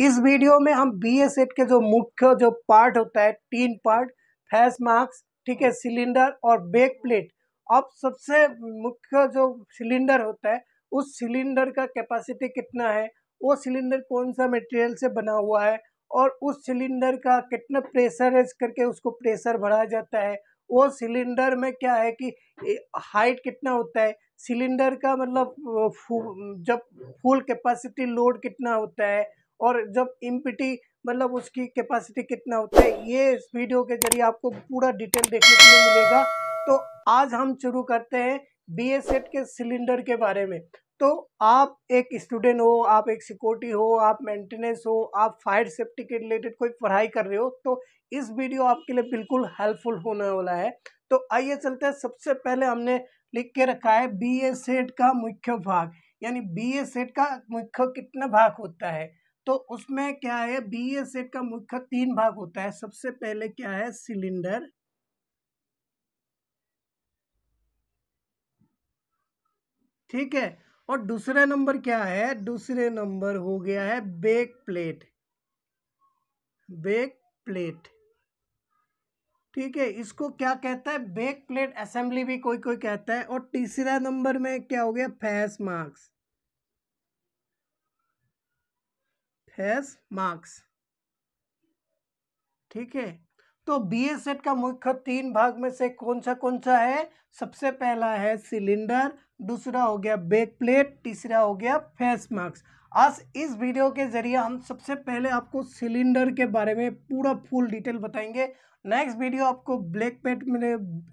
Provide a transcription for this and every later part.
इस वीडियो में हम बी एस एड के जो मुख्य जो पार्ट होता है तीन पार्ट फैस मार्क्स ठीक है सिलेंडर और बैक प्लेट अब सबसे मुख्य जो सिलेंडर होता है उस सिलेंडर का कैपेसिटी कितना है वो सिलेंडर कौन सा मटेरियल से बना हुआ है और उस सिलेंडर का कितना प्रेशराइज करके उसको प्रेशर भराया जाता है वो सिलेंडर में क्या है कि हाइट कितना होता है सिलेंडर का मतलब फु, जब फुल कैपेसिटी लोड कितना होता है और जब इम्पिटी मतलब उसकी कैपेसिटी कितना होता है ये इस वीडियो के जरिए आपको पूरा डिटेल देखने के लिए मिलेगा तो आज हम शुरू करते हैं बी के सिलेंडर के बारे में तो आप एक स्टूडेंट हो आप एक सिक्योरिटी हो आप मेंटेनेंस हो आप फायर सेफ्टी के रिलेटेड कोई पढ़ाई कर रहे हो तो इस वीडियो आपके लिए बिल्कुल हेल्पफुल होने वाला है तो आइए चलते हैं सबसे पहले हमने लिख के रखा है बी ए का मुख्य भाग यानी बी का मुख्य कितना भाग होता है तो उसमें क्या है बी ए सेट का मुख्य तीन भाग होता है सबसे पहले क्या है सिलेंडर ठीक है और दूसरे नंबर क्या है दूसरे नंबर हो गया है बेक प्लेट बेक प्लेट ठीक है इसको क्या कहता है बेक प्लेट असेंबली भी कोई कोई कहता है और तीसरा नंबर में क्या हो गया फैस मार्क्स हैज मार्क्स ठीक है तो बी एस सेट का मुख्य तीन भाग में से कौन सा कौन सा है सबसे पहला है सिलेंडर दूसरा हो गया बैक प्लेट तीसरा हो गया फेस मार्क्स आज इस वीडियो के जरिए हम सबसे पहले आपको सिलेंडर के बारे में पूरा फुल डिटेल बताएंगे नेक्स्ट वीडियो आपको ब्लैक प्लेट में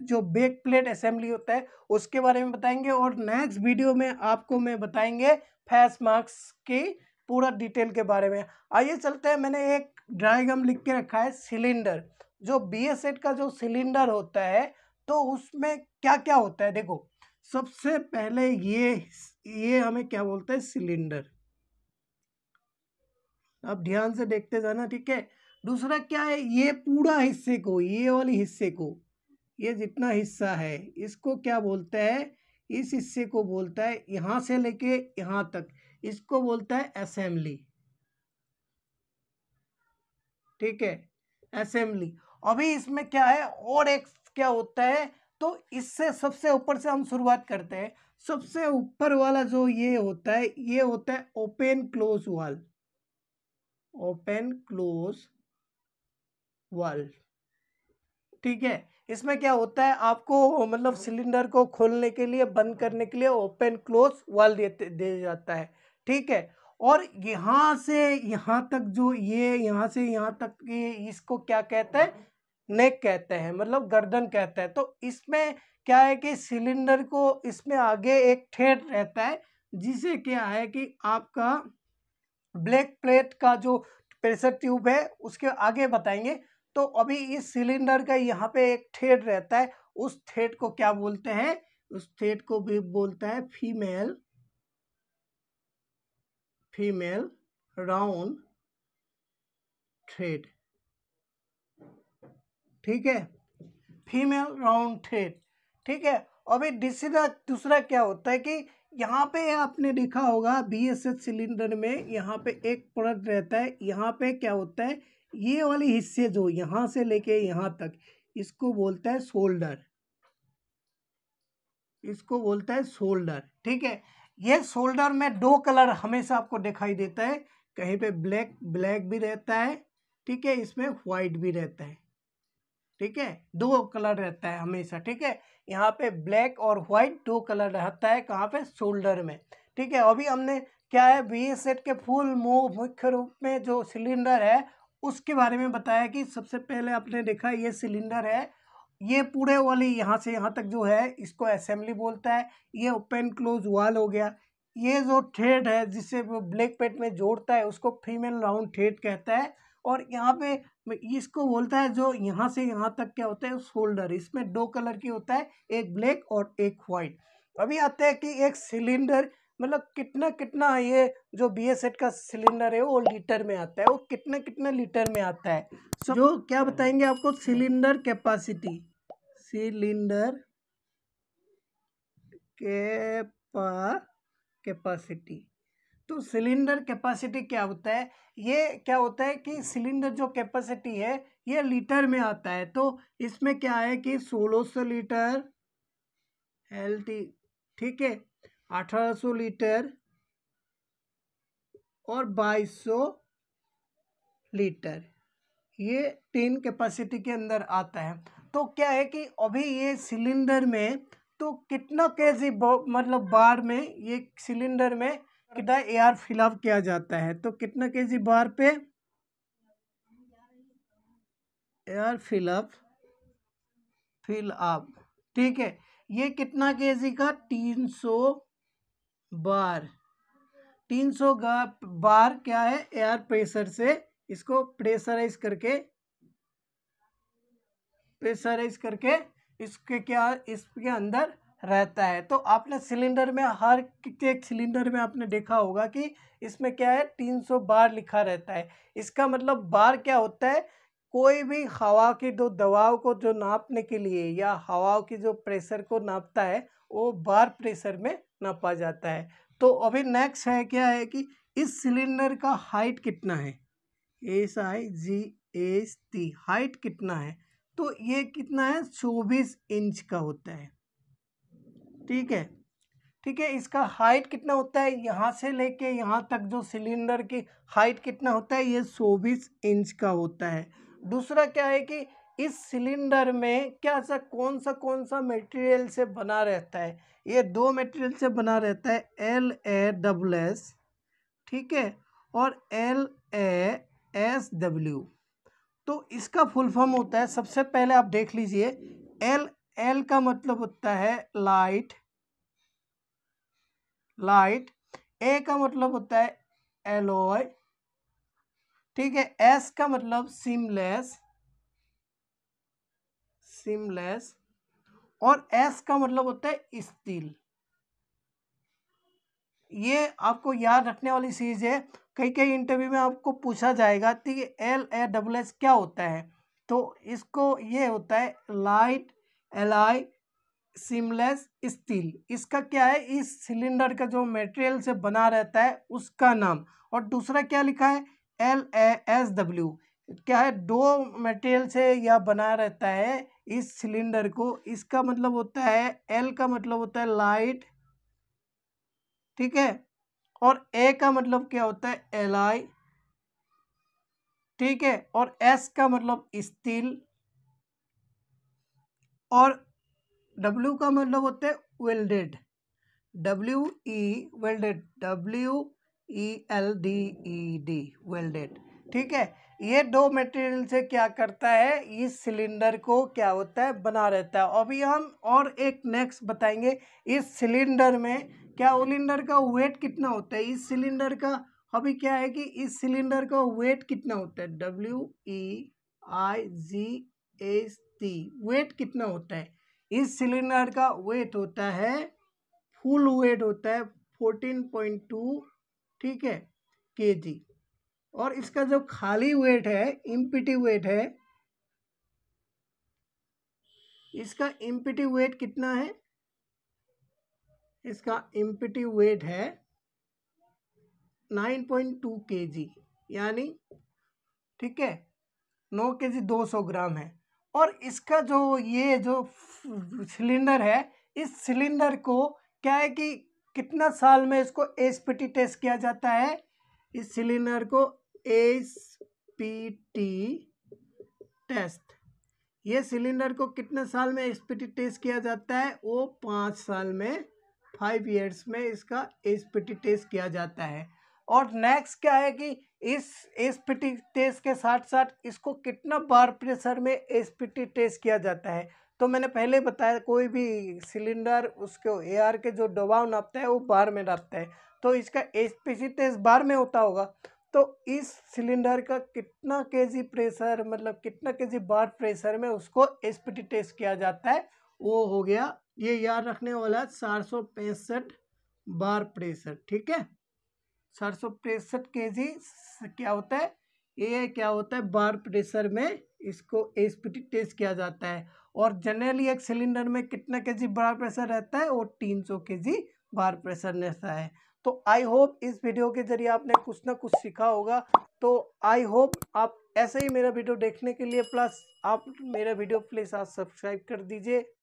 जो बैक प्लेट असेंबली होता है उसके बारे में बताएंगे और नेक्स्ट वीडियो में आपको मैं बताएंगे फेस मार्क्स की पूरा डिटेल के बारे में आइए चलते हैं मैंने एक ड्राइगम लिख के रखा है सिलेंडर जो बी एस एड का जो सिलेंडर होता है तो उसमें क्या क्या होता है देखो सबसे पहले ये ये हमें क्या बोलते हैं सिलेंडर अब ध्यान से देखते जाना ठीक है दूसरा क्या है ये पूरा हिस्से को ये वाली हिस्से को ये जितना हिस्सा है इसको क्या बोलता है इस हिस्से को बोलता है यहाँ से लेके यहाँ तक इसको बोलता है असेंबली ठीक है असेंबली अभी इसमें क्या है और एक क्या होता है तो इससे सबसे ऊपर से हम शुरुआत करते हैं सबसे ऊपर वाला जो ये होता है ये होता है open close valve open close valve ठीक है इसमें क्या होता है आपको मतलब सिलेंडर को खोलने के लिए बंद करने के लिए ओपन क्लोज वाल दे, जाता है ठीक है और यहाँ से यहाँ तक जो ये यहाँ से यहाँ तक ये इसको क्या कहते हैं नेक कहते हैं मतलब गर्दन कहते हैं तो इसमें क्या है कि सिलेंडर को इसमें आगे एक ठेठ रहता है जिसे क्या है कि आपका ब्लैक प्लेट का जो प्रेशर ट्यूब है उसके आगे बताएंगे तो अभी इस सिलेंडर का यहाँ पे एक ठेठ रहता है उस ठेठ को क्या बोलते हैं उस ठेठ को भी बोलता है फीमेल female round थ्रेड ठीक है फीमेल राउंड थ्रेड ठीक है अभी दूसरा दूसरा क्या होता है कि यहाँ पे आपने देखा होगा बी एस एच सिलेंडर में यहाँ पे एक प्रोडक्ट रहता है यहाँ पे क्या होता है ये वाले हिस्से जो यहाँ से लेके यहाँ तक इसको बोलता है शोल्डर इसको बोलता है शोल्डर ठीक है ये शोल्डर में दो कलर हमेशा आपको दिखाई देता है कहीं पे ब्लैक ब्लैक भी रहता है ठीक है इसमें वाइट भी रहता है ठीक है दो कलर रहता है हमेशा ठीक है यहाँ पे ब्लैक और वाइट दो कलर रहता है कहाँ पे शोल्डर में ठीक है अभी हमने क्या है बी सेट के फुल मूव मुख्य रूप में जो सिलेंडर है उसके बारे में बताया कि सबसे पहले आपने देखा ये सिलेंडर है ये पूरे वाले यहाँ से यहाँ तक जो है इसको असेंबली बोलता है ये ओपन क्लोज वाल हो गया ये जो थ्रेड है जिसे वो ब्लैक पेट में जोड़ता है उसको फीमेल राउंड थ्रेड कहता है और यहाँ पे इसको बोलता है जो यहाँ से यहाँ तक क्या होता है शोल्डर इसमें दो कलर की होता है एक ब्लैक और एक वाइट अभी आता है कि एक सिलेंडर मतलब कितना कितना ये जो बी एस एड का सिलेंडर है वो लीटर में आता है वो कितने कितने लीटर में आता है so, जो क्या बताएंगे आपको सिलेंडर कैपेसिटी सिलिंडर कैपा कैपेसिटी तो सिलेंडर कैपेसिटी क्या होता है ये क्या होता है कि सिलेंडर जो कैपेसिटी है ये लीटर में आता है तो इसमें क्या है कि 1600 लीटर टी ठीक है 1800 लीटर और 2200 लीटर ये तीन कैपेसिटी के अंदर आता है तो क्या है कि अभी ये सिलेंडर में तो कितना के जी मतलब बार में ये सिलेंडर में कितना एयर फिलअप किया जाता है तो कितना के जी बार पे एयर फिलअप फिलअप ठीक है ये कितना के जी का तीन सौ बार तीन सौ बार क्या है एयर प्रेशर से इसको प्रेशराइज करके प्रेशराइज करके इसके क्या इसके अंदर रहता है तो आपने सिलेंडर में हर एक सिलेंडर में आपने देखा होगा कि इसमें क्या है तीन सौ बार लिखा रहता है इसका मतलब बार क्या होता है कोई भी हवा के जो दबाव को जो नापने के लिए या हवा की जो प्रेशर को नापता है वो बार प्रेशर में नापा जाता है तो अभी नेक्स्ट है क्या है कि इस सिलेंडर का हाइट कितना है S I G S T height कितना है तो ये कितना है चौबीस इंच का होता है ठीक है ठीक है इसका हाइट कितना होता है यहाँ से लेके यहाँ तक जो सिलेंडर की हाइट कितना होता है ये चौबीस इंच का होता है दूसरा क्या है कि इस सिलेंडर में क्या सा कौन सा कौन सा मटेरियल से बना रहता है ये दो मटेरियल से बना रहता है एल ए डब्ल एस ठीक है और एल ए एस डब्ल्यू तो इसका फुल फॉर्म होता है सबसे पहले आप देख लीजिए एल एल का मतलब होता है लाइट लाइट ए का मतलब होता है एलोय ठीक है एस का मतलब सिमलेस सिमलेस और एस का मतलब होता है स्टील ये आपको याद रखने वाली चीज़ है कई कई इंटरव्यू में आपको पूछा जाएगा कि एल ए डब्ल एस क्या होता है तो इसको ये होता है light L I seamless steel इसका क्या है इस सिलेंडर का जो मटेरियल से बना रहता है उसका नाम और दूसरा क्या लिखा है एल ए एस डब्ल्यू क्या है दो मटेरियल से यह बना रहता है इस सिलेंडर को इसका मतलब होता है एल का मतलब होता है लाइट ठीक है और ए का मतलब क्या होता है एल आई ठीक है और एस का मतलब स्टील और डब्ल्यू का मतलब होता है welded W E welded W E L D E D welded ठीक है ये दो मटेरियल से क्या करता है इस सिलेंडर को क्या होता है बना रहता है अभी हम और एक नेक्स्ट बताएंगे इस सिलेंडर में क्या ओलिंडर का वेट कितना होता है इस सिलेंडर का अभी क्या है कि इस सिलेंडर का वेट कितना होता है W E I G S T weight कितना होता है इस सिलेंडर का वेट होता है फुल वेट होता है फोर्टीन पॉइंट टू ठीक है के जी और इसका जो खाली वेट है इम्पिटी वेट है इसका इम्पिटी वेट कितना है इसका इम्पटिव वेट है nine point two K G यानी ठीक है नौ के जी दो सौ ग्राम है और इसका जो ये जो सिलेंडर है इस सिलेंडर को क्या है कि कितना साल में इसको एस पी टी टेस्ट किया जाता है इस सिलेंडर को एस पी टी टेस्ट ये सिलेंडर को कितने साल में एस पी टी टेस्ट किया जाता है वो पाँच साल में फाइव ईयर्स में इसका एस टेस्ट किया जाता है और नेक्स्ट क्या है कि इस एस टेस्ट के साथ साथ इसको कितना बार प्रेशर में एस टेस्ट किया जाता है तो मैंने पहले बताया कोई भी सिलेंडर उसके आर के जो दबाव नापता है वो बार में नापता है तो इसका एस टेस्ट बार में होता होगा तो इस सिलेंडर का कितना के प्रेशर मतलब कितना के बार प्रेशर में उसको एस टेस्ट किया जाता है वो हो गया ये याद रखने वाला है चार सौ पैंसठ बार प्रेशर ठीक है चार सौ पैंसठ के जी क्या होता है ये क्या होता है बार प्रेशर में इसको एस टेस्ट किया जाता है और जनरली एक सिलेंडर में कितना के जी बार प्रेशर रहता है और तीन सौ के जी बार प्रेशर रहता है तो आई होप इस वीडियो के जरिए आपने कुछ ना कुछ सीखा होगा तो आई होप आप ऐसे ही मेरा वीडियो देखने के लिए प्लस आप मेरा वीडियो प्लीज़ आप सब्सक्राइब कर दीजिए